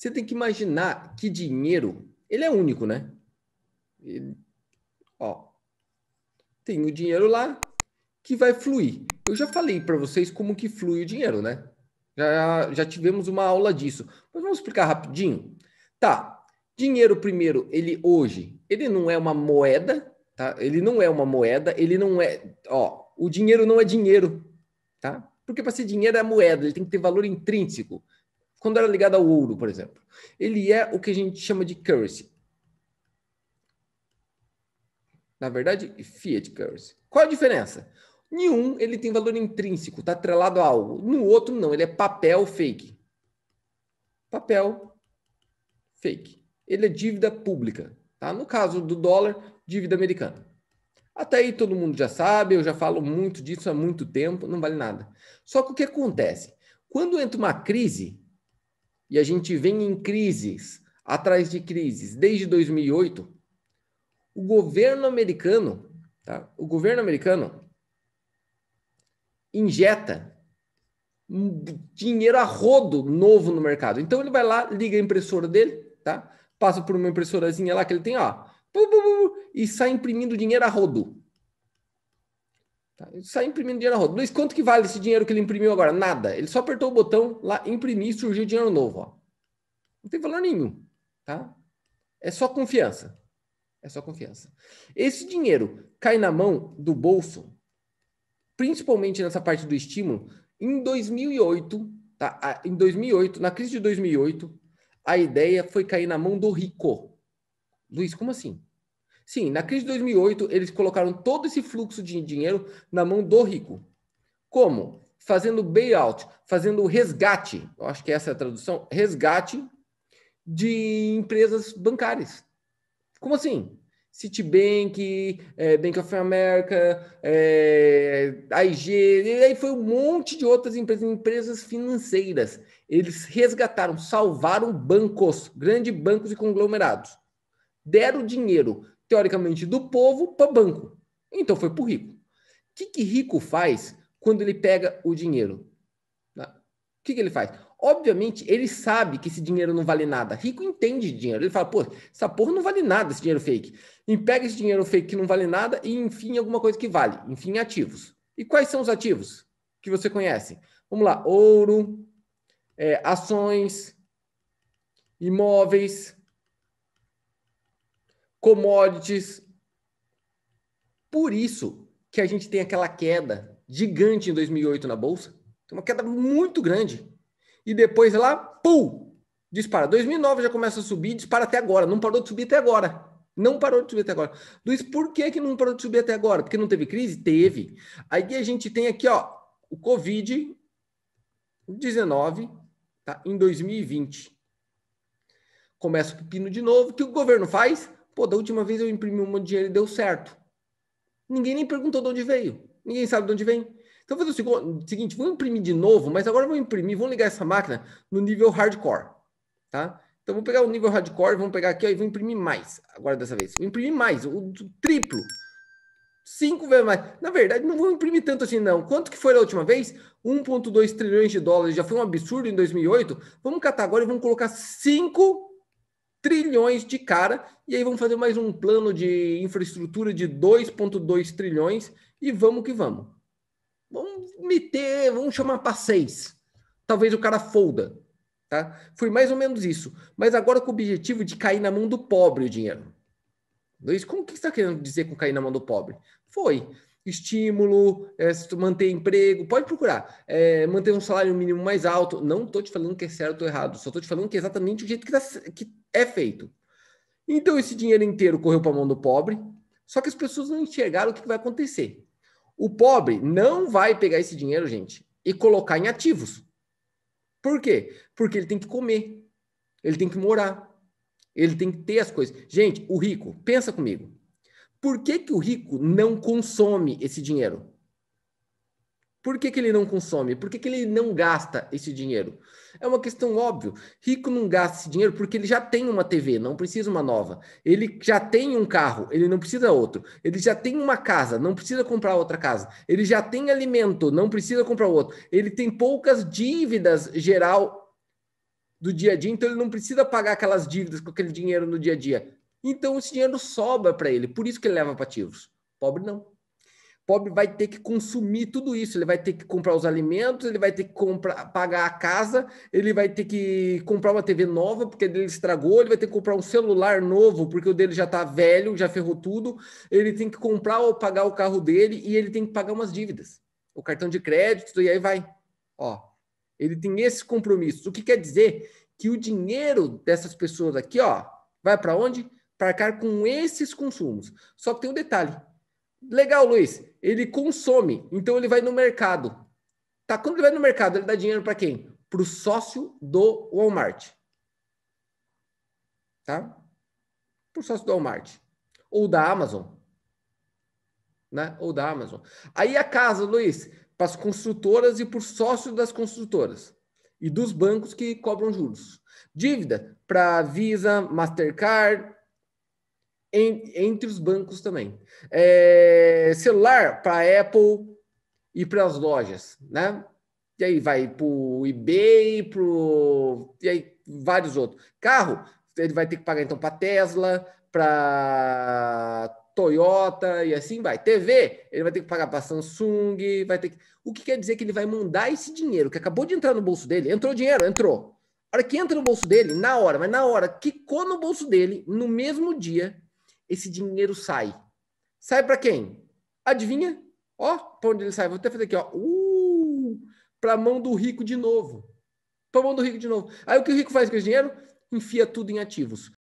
Você tem que imaginar que dinheiro, ele é único, né? Ele, ó, tem o dinheiro lá que vai fluir. Eu já falei para vocês como que flui o dinheiro, né? Já, já tivemos uma aula disso. Mas vamos explicar rapidinho. Tá. Dinheiro primeiro, ele hoje, ele não é uma moeda, tá? Ele não é uma moeda, ele não é, ó, o dinheiro não é dinheiro, tá? Porque para ser dinheiro é moeda, ele tem que ter valor intrínseco quando era ligado ao ouro, por exemplo. Ele é o que a gente chama de currency. Na verdade, fiat currency. Qual a diferença? Nenhum ele tem valor intrínseco, está atrelado a algo. No outro, não, ele é papel fake. Papel fake. Ele é dívida pública. Tá? No caso do dólar, dívida americana. Até aí todo mundo já sabe, eu já falo muito disso há muito tempo, não vale nada. Só que o que acontece? Quando entra uma crise, e a gente vem em crises, atrás de crises, desde 2008, o governo americano, tá? o governo americano injeta dinheiro a rodo novo no mercado. Então ele vai lá, liga a impressora dele, tá? passa por uma impressorazinha lá que ele tem, ó, e sai imprimindo dinheiro a rodo. Tá? Ele sai imprimindo dinheiro na roda. Luiz, quanto que vale esse dinheiro que ele imprimiu agora? Nada. Ele só apertou o botão lá, imprimir e surgiu dinheiro novo. Ó. Não tem valor nenhum. Tá? É só confiança. É só confiança. Esse dinheiro cai na mão do bolso, principalmente nessa parte do estímulo, em 2008. Tá? Em 2008, na crise de 2008, a ideia foi cair na mão do rico. Luiz, como assim? Sim, na crise de 2008, eles colocaram todo esse fluxo de dinheiro na mão do rico. Como? Fazendo bailout, fazendo resgate, eu acho que é essa é a tradução, resgate de empresas bancárias. Como assim? Citibank, é, Bank of America, é, AIG, e aí foi um monte de outras empresas, empresas financeiras. Eles resgataram, salvaram bancos, grandes bancos e conglomerados. Deram dinheiro, teoricamente, do povo para banco. Então foi para o rico. O que, que rico faz quando ele pega o dinheiro? O né? que, que ele faz? Obviamente, ele sabe que esse dinheiro não vale nada. Rico entende dinheiro. Ele fala, pô, essa porra não vale nada, esse dinheiro fake. E pega esse dinheiro fake que não vale nada e enfim alguma coisa que vale. Enfim, ativos. E quais são os ativos que você conhece? Vamos lá, ouro, é, ações, imóveis, commodities. Por isso que a gente tem aquela queda gigante em 2008 na bolsa. Tem uma queda muito grande. E depois lá, pum, dispara. 2009 já começa a subir, dispara até agora. Não parou de subir até agora. Não parou de subir até agora. Luiz, por que, que não parou de subir até agora? Porque não teve crise? Teve. Aí a gente tem aqui, ó, o Covid-19 tá, em 2020. Começa o pepino de novo. O que o governo faz? Pô, da última vez eu imprimi um monte de dinheiro e deu certo. Ninguém nem perguntou de onde veio. Ninguém sabe de onde vem. Então, vou fazer o seguinte: vou imprimir de novo, mas agora vou imprimir, vou ligar essa máquina no nível hardcore. Tá? Então, vou pegar o nível hardcore, vamos pegar aqui ó, e vou imprimir mais. Agora dessa vez, vou imprimir mais, o triplo. Cinco vezes mais. Na verdade, não vou imprimir tanto assim, não. Quanto que foi da última vez? 1,2 trilhões de dólares. Já foi um absurdo em 2008. Vamos catar agora e vamos colocar cinco trilhões de cara, e aí vamos fazer mais um plano de infraestrutura de 2,2 trilhões e vamos que vamos. Vamos meter, vamos chamar para seis. Talvez o cara folda. Tá? Foi mais ou menos isso. Mas agora com o objetivo de cair na mão do pobre o dinheiro. Luiz, como que você está querendo dizer com cair na mão do pobre? Foi. Estímulo, é, manter emprego, pode procurar. É, manter um salário mínimo mais alto. Não estou te falando que é certo ou errado, só estou te falando que é exatamente o jeito que, está que é feito. Então esse dinheiro inteiro correu para a mão do pobre, só que as pessoas não enxergaram o que vai acontecer. O pobre não vai pegar esse dinheiro, gente, e colocar em ativos. Por quê? Porque ele tem que comer, ele tem que morar, ele tem que ter as coisas. Gente, o rico, pensa comigo. Por que, que o rico não consome esse dinheiro? Por que, que ele não consome? Por que, que ele não gasta esse dinheiro? É uma questão óbvia. Rico não gasta esse dinheiro porque ele já tem uma TV, não precisa uma nova. Ele já tem um carro, ele não precisa outro. Ele já tem uma casa, não precisa comprar outra casa. Ele já tem alimento, não precisa comprar outro. Ele tem poucas dívidas geral do dia a dia, então ele não precisa pagar aquelas dívidas com aquele dinheiro no dia a dia. Então esse dinheiro sobra para ele, por isso que ele leva para ativos. Pobre não pobre vai ter que consumir tudo isso. Ele vai ter que comprar os alimentos, ele vai ter que comprar, pagar a casa, ele vai ter que comprar uma TV nova porque dele estragou, ele vai ter que comprar um celular novo porque o dele já está velho, já ferrou tudo. Ele tem que comprar ou pagar o carro dele e ele tem que pagar umas dívidas, o cartão de crédito e aí vai. Ó, ele tem esse compromisso. O que quer dizer que o dinheiro dessas pessoas aqui, ó, vai para onde? Para arcar com esses consumos. Só que tem um detalhe Legal, Luiz. Ele consome, então ele vai no mercado. Tá? Quando ele vai no mercado, ele dá dinheiro para quem? Para o sócio do Walmart. Tá? Para o sócio do Walmart. Ou da Amazon. Né? Ou da Amazon. Aí a casa, Luiz, para as construtoras e para o sócio das construtoras. E dos bancos que cobram juros. Dívida para Visa, Mastercard, em, entre os bancos também. É, celular para Apple e para as lojas, né? E aí vai para o eBay, pro, e aí vários outros. Carro, ele vai ter que pagar então para Tesla, para Toyota e assim vai. TV, ele vai ter que pagar para Samsung, vai ter que... O que quer dizer que ele vai mandar esse dinheiro que acabou de entrar no bolso dele? Entrou dinheiro? Entrou. A hora que entra no bolso dele, na hora, mas na hora quicou no bolso dele, no mesmo dia, esse dinheiro sai. Sai para quem? Adivinha? Ó, para onde ele sai? Vou até fazer aqui, ó. Uh, para a mão do rico de novo. Para a mão do rico de novo. Aí o que o rico faz com esse dinheiro? Enfia tudo em ativos.